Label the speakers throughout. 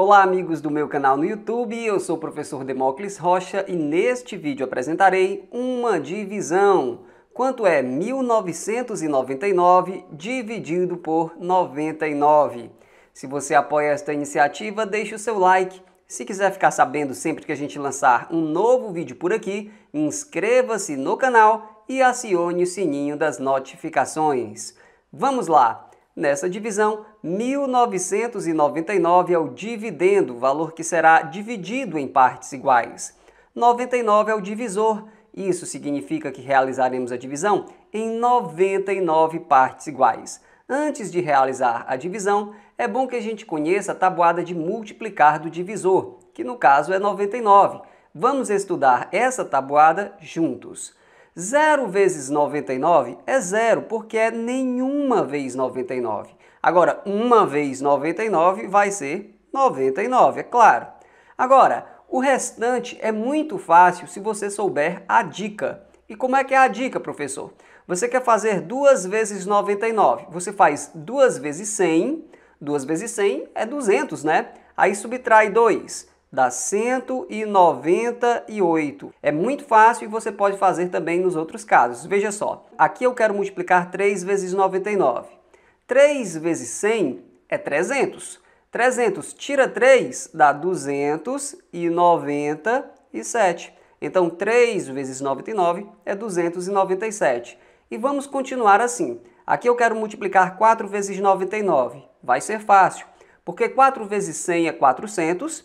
Speaker 1: Olá amigos do meu canal no YouTube, eu sou o professor Demócles Rocha e neste vídeo apresentarei uma divisão. Quanto é 1999 dividido por 99? Se você apoia esta iniciativa, deixe o seu like. Se quiser ficar sabendo sempre que a gente lançar um novo vídeo por aqui, inscreva-se no canal e acione o sininho das notificações. Vamos lá! Nessa divisão, 1999 é o dividendo, valor que será dividido em partes iguais. 99 é o divisor, isso significa que realizaremos a divisão em 99 partes iguais. Antes de realizar a divisão, é bom que a gente conheça a tabuada de multiplicar do divisor, que no caso é 99. Vamos estudar essa tabuada juntos. 0 vezes 99 é zero, porque é nenhuma vez 99. Agora, uma vez 99 vai ser 99, é claro. Agora, o restante é muito fácil se você souber a dica. E como é que é a dica, professor? Você quer fazer 2 vezes 99. Você faz 2 vezes 100. 2 vezes 100 é 200, né? Aí subtrai 2 dá 198. É muito fácil e você pode fazer também nos outros casos. Veja só, aqui eu quero multiplicar 3 vezes 99. 3 vezes 100 é 300. 300 tira 3 dá 297. Então 3 vezes 99 é 297. E vamos continuar assim. Aqui eu quero multiplicar 4 vezes 99. Vai ser fácil, porque 4 vezes 100 é 400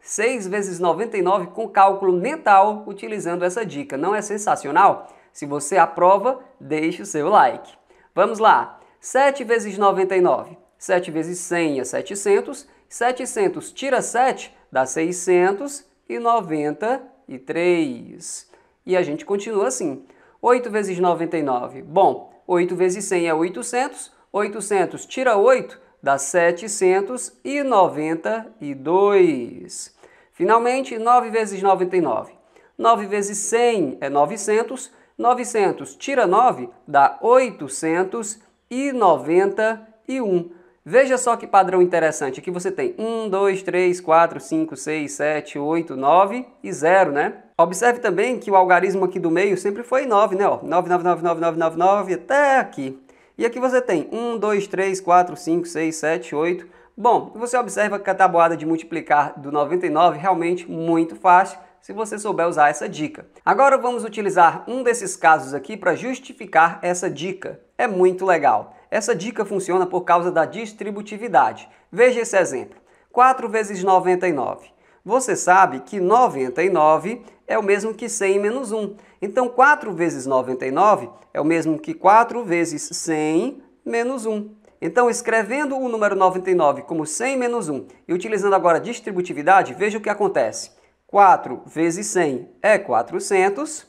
Speaker 1: 6 vezes 99 com cálculo mental utilizando essa dica. Não é sensacional? Se você aprova, deixe o seu like. Vamos lá. 7 vezes 99. 7 vezes 100 é 700. 700 tira 7 dá 693. E a gente continua assim. 8 vezes 99. Bom, 8 vezes 100 é 800. 800 tira 8 dá 792. Finalmente, 9 vezes 99. 9 vezes 100 é 900. 900 tira 9 dá 891. Veja só que padrão interessante. Aqui você tem 1, 2, 3, 4, 5, 6, 7, 8, 9 e 0, né? Observe também que o algarismo aqui do meio sempre foi 9, né? 9, 9, 9, 9, 9, 9, 9 até aqui. E aqui você tem 1, 2, 3, 4, 5, 6, 7, 8. Bom, você observa que a tabuada de multiplicar do 99 é realmente muito fácil se você souber usar essa dica. Agora vamos utilizar um desses casos aqui para justificar essa dica. É muito legal. Essa dica funciona por causa da distributividade. Veja esse exemplo. 4 vezes 99. Você sabe que 99 é o mesmo que 100 menos 1. Então 4 vezes 99 é o mesmo que 4 vezes 100 menos 1. Então, escrevendo o número 99 como 100 menos 1 e utilizando agora a distributividade, veja o que acontece. 4 vezes 100 é 400.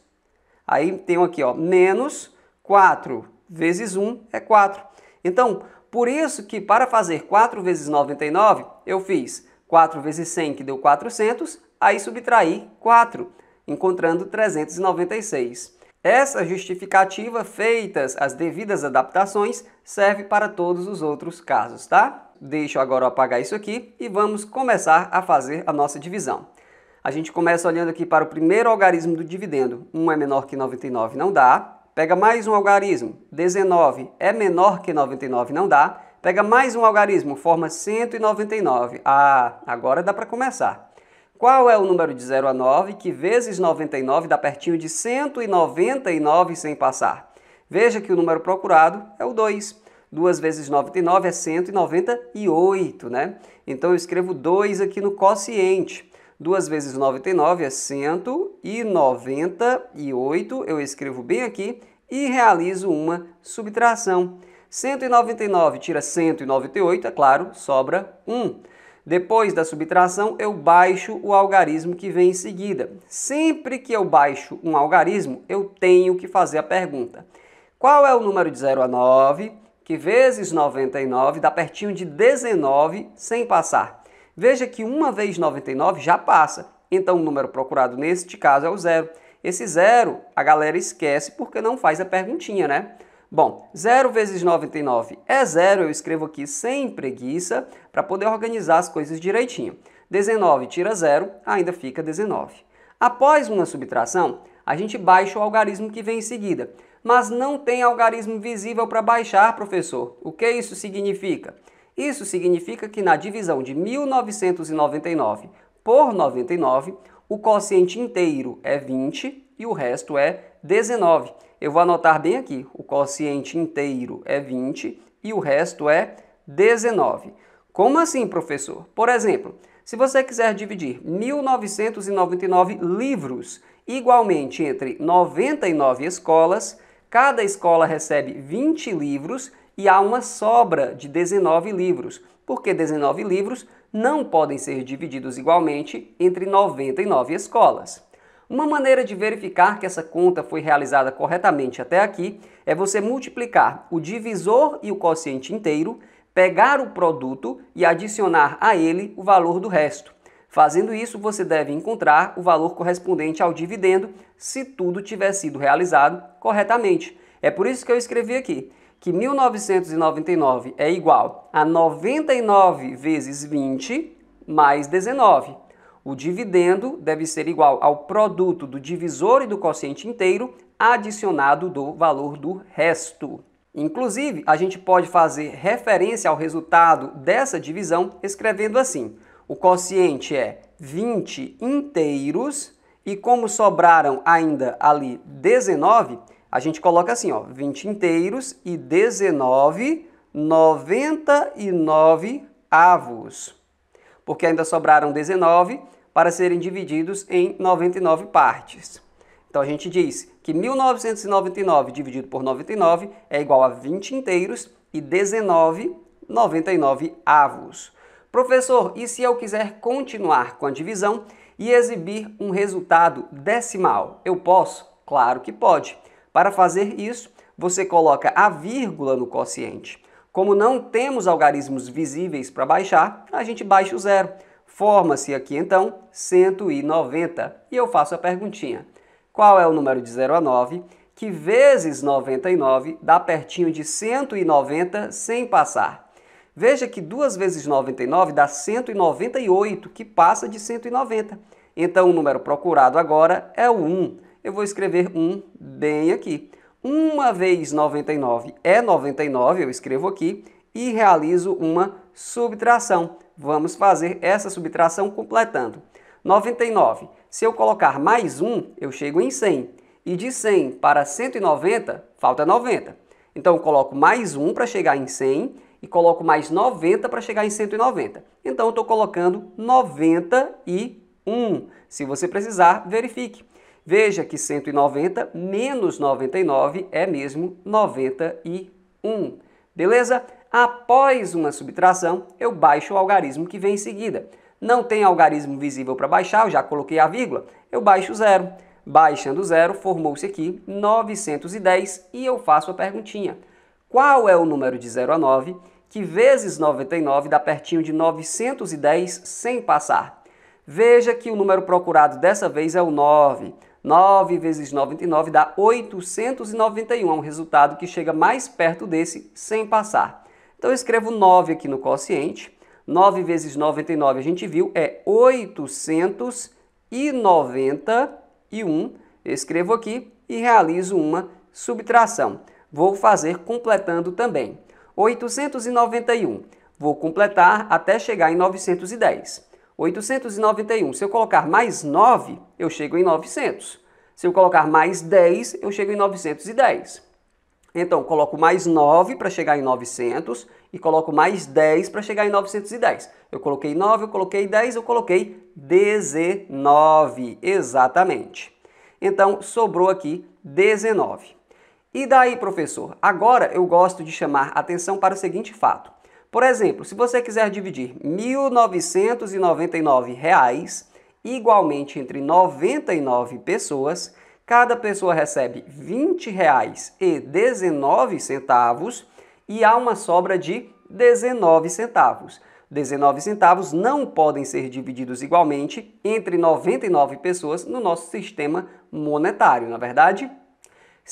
Speaker 1: Aí tem aqui, ó, menos 4 vezes 1 é 4. Então, por isso que para fazer 4 vezes 99, eu fiz 4 vezes 100, que deu 400, aí subtrair 4, encontrando 396. Essa justificativa, feitas as devidas adaptações, serve para todos os outros casos, tá? Deixo agora eu apagar isso aqui e vamos começar a fazer a nossa divisão. A gente começa olhando aqui para o primeiro algarismo do dividendo. 1 é menor que 99, não dá. Pega mais um algarismo. 19 é menor que 99, não dá. Pega mais um algarismo, forma 199. Ah, agora dá para começar. Qual é o número de 0 a 9 que vezes 99 dá pertinho de 199 sem passar? Veja que o número procurado é o 2. 2 vezes 99 é 198, né? Então eu escrevo 2 aqui no quociente. 2 vezes 99 é 198, eu escrevo bem aqui e realizo uma subtração. 199 tira 198, é claro, sobra 1. Depois da subtração, eu baixo o algarismo que vem em seguida. Sempre que eu baixo um algarismo, eu tenho que fazer a pergunta. Qual é o número de 0 a 9, que vezes 99 dá pertinho de 19 sem passar? Veja que uma vez 99 já passa, então o número procurado neste caso é o zero. Esse zero a galera esquece porque não faz a perguntinha, né? Bom, 0 vezes 99 é zero, eu escrevo aqui sem preguiça para poder organizar as coisas direitinho. 19 tira zero, ainda fica 19. Após uma subtração, a gente baixa o algarismo que vem em seguida. Mas não tem algarismo visível para baixar, professor. O que isso significa? Isso significa que na divisão de 1999 por 99, o quociente inteiro é 20 e o resto é 19 eu vou anotar bem aqui, o quociente inteiro é 20 e o resto é 19. Como assim, professor? Por exemplo, se você quiser dividir 1999 livros igualmente entre 99 escolas, cada escola recebe 20 livros e há uma sobra de 19 livros, porque 19 livros não podem ser divididos igualmente entre 99 escolas. Uma maneira de verificar que essa conta foi realizada corretamente até aqui é você multiplicar o divisor e o quociente inteiro, pegar o produto e adicionar a ele o valor do resto. Fazendo isso, você deve encontrar o valor correspondente ao dividendo, se tudo tiver sido realizado corretamente. É por isso que eu escrevi aqui que 1999 é igual a 99 vezes 20 mais 19. O dividendo deve ser igual ao produto do divisor e do quociente inteiro adicionado do valor do resto. Inclusive, a gente pode fazer referência ao resultado dessa divisão escrevendo assim: o quociente é 20 inteiros e como sobraram ainda ali 19, a gente coloca assim, ó, 20 inteiros e 19, 99 avos porque ainda sobraram 19 para serem divididos em 99 partes. Então a gente diz que 1999 dividido por 99 é igual a 20 inteiros e 19, 99 avos. Professor, e se eu quiser continuar com a divisão e exibir um resultado decimal, eu posso? Claro que pode. Para fazer isso, você coloca a vírgula no quociente. Como não temos algarismos visíveis para baixar, a gente baixa o zero. Forma-se aqui então 190. E eu faço a perguntinha: qual é o número de 0 a 9 que vezes 99 dá pertinho de 190 sem passar? Veja que 2 vezes 99 dá 198, que passa de 190. Então o número procurado agora é o 1. Eu vou escrever 1 bem aqui. Uma vez 99 é 99, eu escrevo aqui, e realizo uma subtração. Vamos fazer essa subtração completando. 99. Se eu colocar mais 1, eu chego em 100. E de 100 para 190, falta 90. Então, eu coloco mais 1 para chegar em 100 e coloco mais 90 para chegar em 190. Então, eu estou colocando 91. Se você precisar, verifique. Veja que 190 menos 99 é mesmo 91. Beleza? Após uma subtração, eu baixo o algarismo que vem em seguida. Não tem algarismo visível para baixar, eu já coloquei a vírgula, eu baixo zero. Baixando zero, formou-se aqui 910 e eu faço a perguntinha. Qual é o número de 0 a 9 que vezes 99 dá pertinho de 910 sem passar? Veja que o número procurado dessa vez é o 9. 9 vezes 99 dá 891, é um resultado que chega mais perto desse sem passar. Então eu escrevo 9 aqui no quociente, 9 vezes 99 a gente viu é 891, escrevo aqui e realizo uma subtração. Vou fazer completando também. 891, vou completar até chegar em 910. 891. Se eu colocar mais 9, eu chego em 900. Se eu colocar mais 10, eu chego em 910. Então, coloco mais 9 para chegar em 900 e coloco mais 10 para chegar em 910. Eu coloquei 9, eu coloquei 10, eu coloquei 19, exatamente. Então, sobrou aqui 19. E daí, professor? Agora eu gosto de chamar atenção para o seguinte fato. Por exemplo, se você quiser dividir R$ 1.999 reais, igualmente entre 99 pessoas, cada pessoa recebe R$ 20,19 e, e há uma sobra de 19 centavos. 19 centavos não podem ser divididos igualmente entre 99 pessoas no nosso sistema monetário, na é verdade?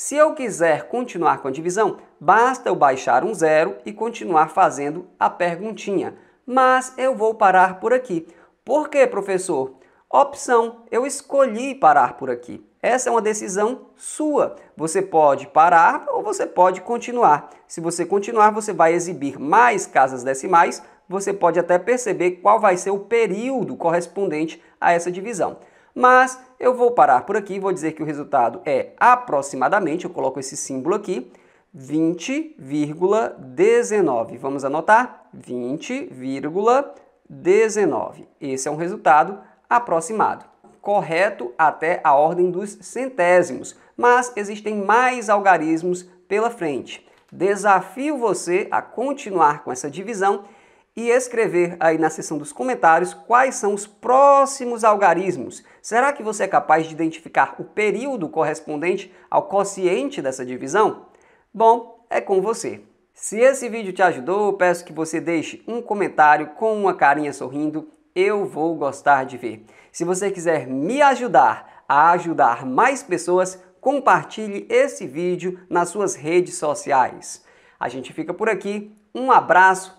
Speaker 1: Se eu quiser continuar com a divisão, basta eu baixar um zero e continuar fazendo a perguntinha. Mas eu vou parar por aqui. Por quê, professor? Opção, eu escolhi parar por aqui. Essa é uma decisão sua. Você pode parar ou você pode continuar. Se você continuar, você vai exibir mais casas decimais. Você pode até perceber qual vai ser o período correspondente a essa divisão. Mas eu vou parar por aqui, vou dizer que o resultado é aproximadamente, eu coloco esse símbolo aqui, 20,19. Vamos anotar? 20,19. Esse é um resultado aproximado. Correto até a ordem dos centésimos, mas existem mais algarismos pela frente. Desafio você a continuar com essa divisão e escrever aí na seção dos comentários quais são os próximos algarismos. Será que você é capaz de identificar o período correspondente ao quociente dessa divisão? Bom, é com você. Se esse vídeo te ajudou, peço que você deixe um comentário com uma carinha sorrindo, eu vou gostar de ver. Se você quiser me ajudar a ajudar mais pessoas, compartilhe esse vídeo nas suas redes sociais. A gente fica por aqui, um abraço